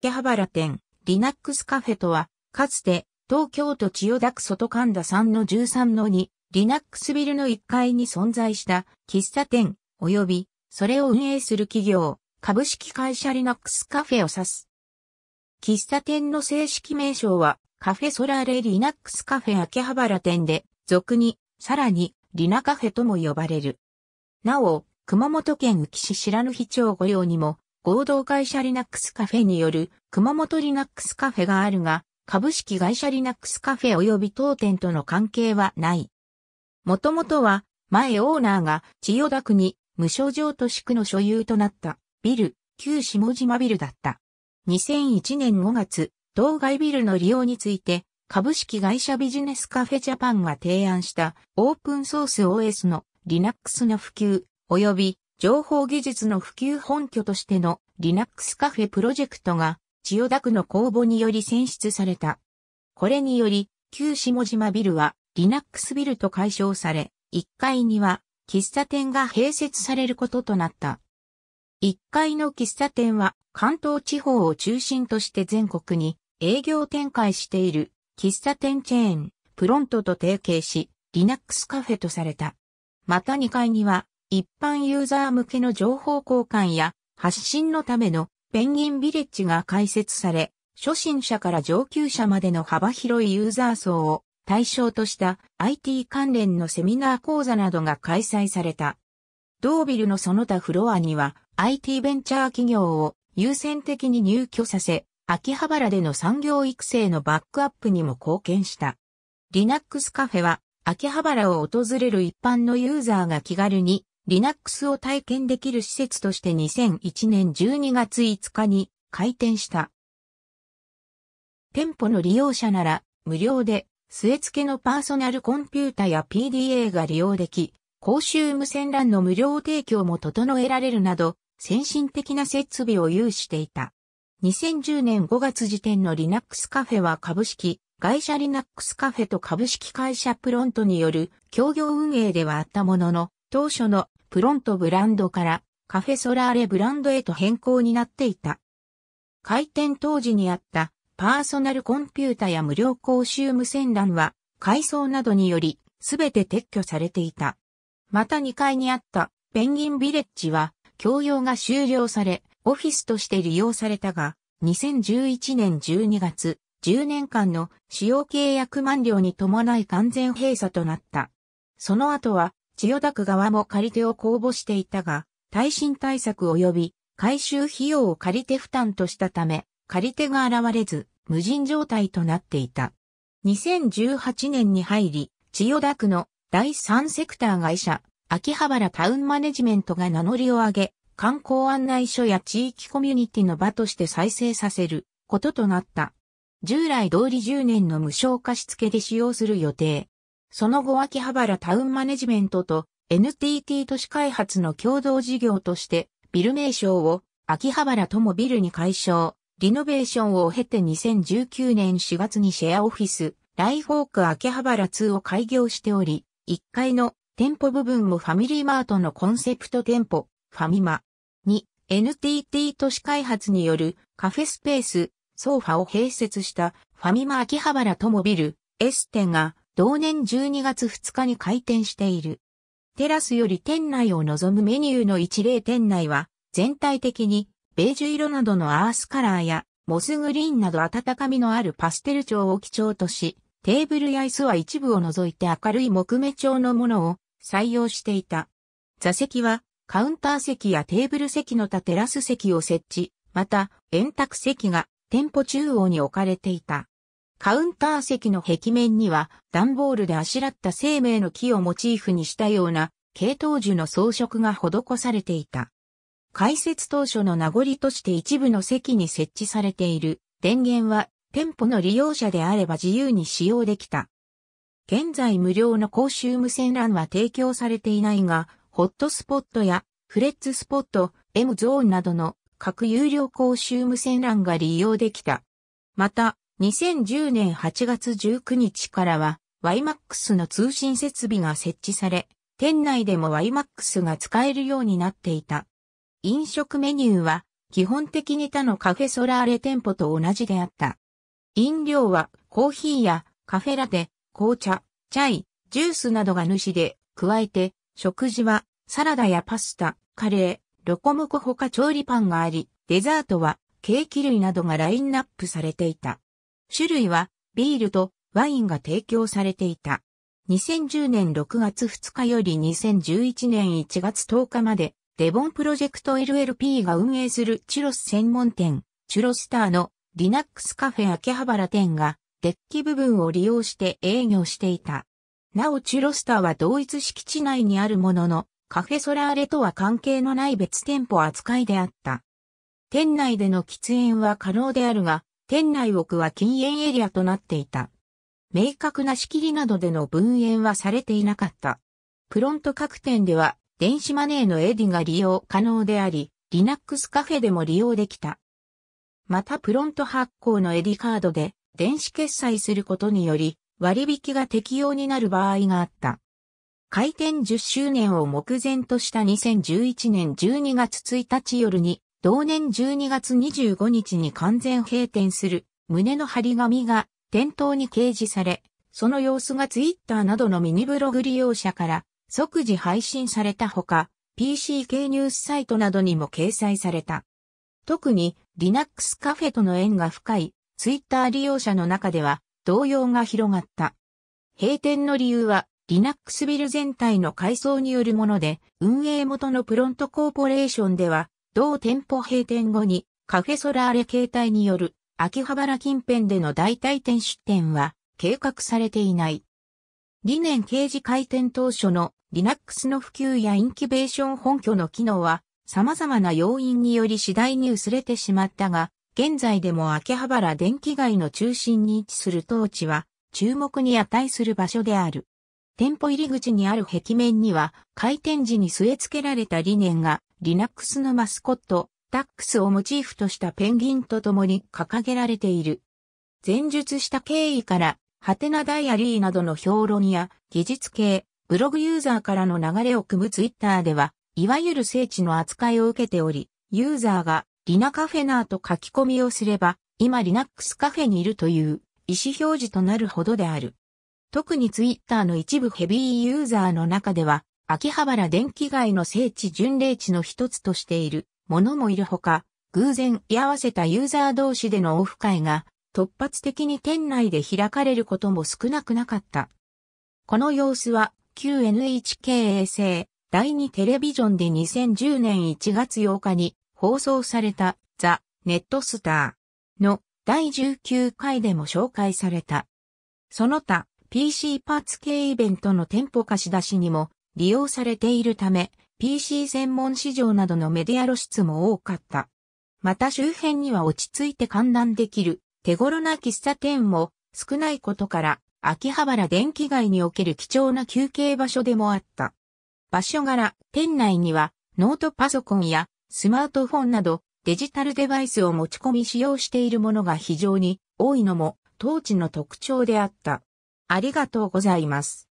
秋葉原店、リナックスカフェとは、かつて、東京都千代田区外神田3の13の2、リナックスビルの1階に存在した喫茶店、及び、それを運営する企業、株式会社リナックスカフェを指す。喫茶店の正式名称は、カフェソラーレリナックスカフェ秋葉原店で、俗に、さらに、リナカフェとも呼ばれる。なお、熊本県宇城市白野市長御用にも、合同会社リナックスカフェによる熊本リナックスカフェがあるが、株式会社リナックスカフェ及び当店との関係はない。もともとは、前オーナーが千代田区に無償譲都市区の所有となったビル、旧下島ビルだった。2001年5月、当該ビルの利用について、株式会社ビジネスカフェジャパンが提案したオープンソース OS の Linux の普及及び情報技術の普及本拠としての Linux カフェプロジェクトが千代田区の公募により選出された。これにより、旧下島ビルは Linux ビルと解消され、1階には喫茶店が併設されることとなった。1階の喫茶店は関東地方を中心として全国に営業展開している喫茶店チェーンプロントと提携し、Linux カフェとされた。また2階には一般ユーザー向けの情報交換や発信のためのペンギンビレッジが開設され、初心者から上級者までの幅広いユーザー層を対象とした IT 関連のセミナー講座などが開催された。同ビルのその他フロアには IT ベンチャー企業を優先的に入居させ、秋葉原での産業育成のバックアップにも貢献した。Linux カフェは秋葉原を訪れる一般のユーザーが気軽に Linux を体験できる施設として2001年12月5日に開店した。店舗の利用者なら無料で据え付けのパーソナルコンピュータや PDA が利用でき、公衆無線 LAN の無料提供も整えられるなど、先進的な設備を有していた。2010年5月時点の Linux カフェは株式会社 Linux カフェと株式会社プロントによる協業運営ではあったものの、当初のプロントブランドからカフェソラーレブランドへと変更になっていた。開店当時にあったパーソナルコンピュータや無料公衆無線 LAN は改装などによりすべて撤去されていた。また2階にあったペンギンビレッジは共用が終了されオフィスとして利用されたが2011年12月10年間の使用契約満了に伴い完全閉鎖となった。その後は千代田区側も借り手を公募していたが、耐震対策及び改修費用を借り手負担としたため、借り手が現れず、無人状態となっていた。2018年に入り、千代田区の第三セクター会社、秋葉原タウンマネジメントが名乗りを上げ、観光案内所や地域コミュニティの場として再生させることとなった。従来通り10年の無償貸付で使用する予定その後秋葉原タウンマネジメントと NTT 都市開発の共同事業としてビル名称を秋葉原ともビルに改称、リノベーションを経て2019年4月にシェアオフィス、ライフォーク秋葉原2を開業しており、1階の店舗部分もファミリーマートのコンセプト店舗、ファミマ。2、NTT 都市開発によるカフェスペース、ソーファを併設したファミマ秋葉原ともビル S 店が同年12月2日に開店している。テラスより店内を望むメニューの一例店内は、全体的に、ベージュ色などのアースカラーや、モスグリーンなど温かみのあるパステル調を基調とし、テーブルや椅子は一部を除いて明るい木目調のものを採用していた。座席はカウンター席やテーブル席の他テラス席を設置、また円卓席が店舗中央に置かれていた。カウンター席の壁面には段ボールであしらった生命の木をモチーフにしたような系統樹の装飾が施されていた。開設当初の名残として一部の席に設置されている電源は店舗の利用者であれば自由に使用できた。現在無料の公衆無線 LAN は提供されていないが、ホットスポットやフレッツスポット、M ゾーンなどの各有料公衆無線 LAN が利用できた。また、2010年8月19日からは YMAX の通信設備が設置され、店内でも YMAX が使えるようになっていた。飲食メニューは基本的に他のカフェソラーレ店舗と同じであった。飲料はコーヒーやカフェラテ、紅茶、チャイ、ジュースなどが主で、加えて食事はサラダやパスタ、カレー、ロコムコほか調理パンがあり、デザートはケーキ類などがラインナップされていた。種類はビールとワインが提供されていた。2010年6月2日より2011年1月10日まで、デボンプロジェクト LLP が運営するチュロス専門店、チュロスターのリナックスカフェ秋葉原店が、デッキ部分を利用して営業していた。なおチュロスターは同一敷地内にあるものの、カフェソラーレとは関係のない別店舗扱いであった。店内での喫煙は可能であるが、店内奥は禁煙エリアとなっていた。明確な仕切りなどでの分煙はされていなかった。プロント各店では電子マネーのエディが利用可能であり、リナックスカフェでも利用できた。またプロント発行のエディカードで電子決済することにより割引が適用になる場合があった。開店10周年を目前とした2011年12月1日夜に同年12月25日に完全閉店する胸の張り紙が店頭に掲示され、その様子がツイッターなどのミニブログ利用者から即時配信されたほか、PC 系ニュースサイトなどにも掲載された。特に Linux カフェとの縁が深いツイッター利用者の中では動揺が広がった。閉店の理由は Linux ビル全体の改装によるもので、運営元のプロントコーポレーションでは同店舗閉店後にカフェソラーレ携帯による秋葉原近辺での代替店出店は計画されていない。理念掲示開店当初の Linux の普及やインキュベーション本拠の機能は様々な要因により次第に薄れてしまったが、現在でも秋葉原電気街の中心に位置する当地は注目に値する場所である。店舗入り口にある壁面には、開店時に据え付けられた理念が、リナックスのマスコット、ダックスをモチーフとしたペンギンと共に掲げられている。前述した経緯から、ハテナダイアリーなどの評論や、技術系、ブログユーザーからの流れを組むツイッターでは、いわゆる聖地の扱いを受けており、ユーザーがリナカフェナーと書き込みをすれば、今リナックスカフェにいるという意思表示となるほどである。特にツイッターの一部ヘビーユーザーの中では、秋葉原電気街の聖地巡礼地の一つとしているものもいるほか、偶然居合わせたユーザー同士でのオフ会が突発的に店内で開かれることも少なくなかった。この様子は旧 NHK 衛星第2テレビジョンで2010年1月8日に放送されたザ・ネットスターの第19回でも紹介された。その他 PC パーツ系イベントの店舗貸し出しにも利用されているため、PC 専門市場などのメディア露出も多かった。また周辺には落ち着いて観覧できる手頃な喫茶店も少ないことから、秋葉原電気街における貴重な休憩場所でもあった。場所柄、店内にはノートパソコンやスマートフォンなどデジタルデバイスを持ち込み使用しているものが非常に多いのも当地の特徴であった。ありがとうございます。